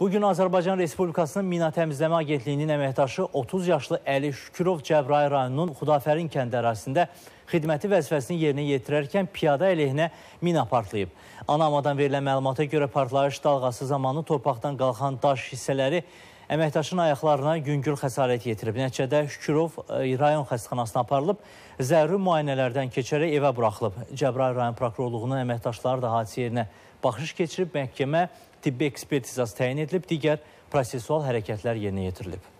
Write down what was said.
Bugün Azərbaycan Respublikasının Mina Təmizləmə Agentliyinin əməkdaşı 30 yaşlı Əli Şükürov Cəbrayı rayonunun Xudafərin kəndi ərazisində xidməti vəzifəsini yerinə yetirərkən piyada əleyhinə mina partlayıb. Anamadan verilən məlumata görə partlayış dalğası zamanı torpaqdan qalxan daş hissələri Əməkdaşın ayaqlarına yüngül xəsarət yetirib. Nəticədə Şükürov e, rayon xəstəxanasına aparılıb, zəruri müayinələrdən keçərək evə buraxılıb. Cəbrayil rayon prokurorluğunun əməkdaşları da hadisə yerinə baxış keçirib, məhkəmə tibbi ekspertizası təyin edilib, digər prosesual hərəkətlər yerinə yetirilib.